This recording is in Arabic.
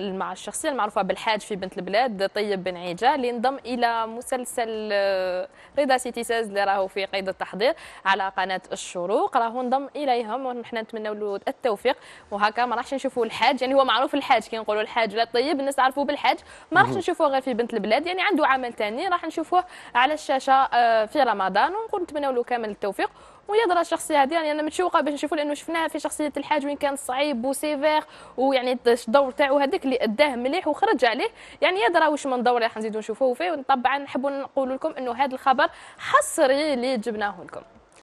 مع الشخصية المعروفة بالحاج في بنت البلاد طيب بن عيجة اللي انضم إلى مسلسل آه، رضا سيتي ساز اللي راهو في قيد التحضير على قناة الشروق راهو انضم إليهم ونحن نتمنى له التوفيق وهكا ما راحش نشوفوا الحاج يعني هو معروف الحاج كي نقولوا الحاج لا طيب الناس عرفوا بالحاج ما راحش نشوفوه غير في بنت البلاد يعني عنده عمل ثاني راح نشوفوه على الشاشة آه، في رمضان ونقول نتمنى له كامل التوفيق ويضرة الشخصيه هذه يعني انا متشوقه باش نشوفوا لانه شفناها في شخصيه الحاج وين كان صعيب وسيفير ويعني الدور تاعو هذاك اللي اداه مليح وخرج عليه يعني يضرة واش من دور راح نزيدوا نشوفوه فيه وطبعا نحبوا نقول لكم انه هذا الخبر حصري اللي جبناه لكم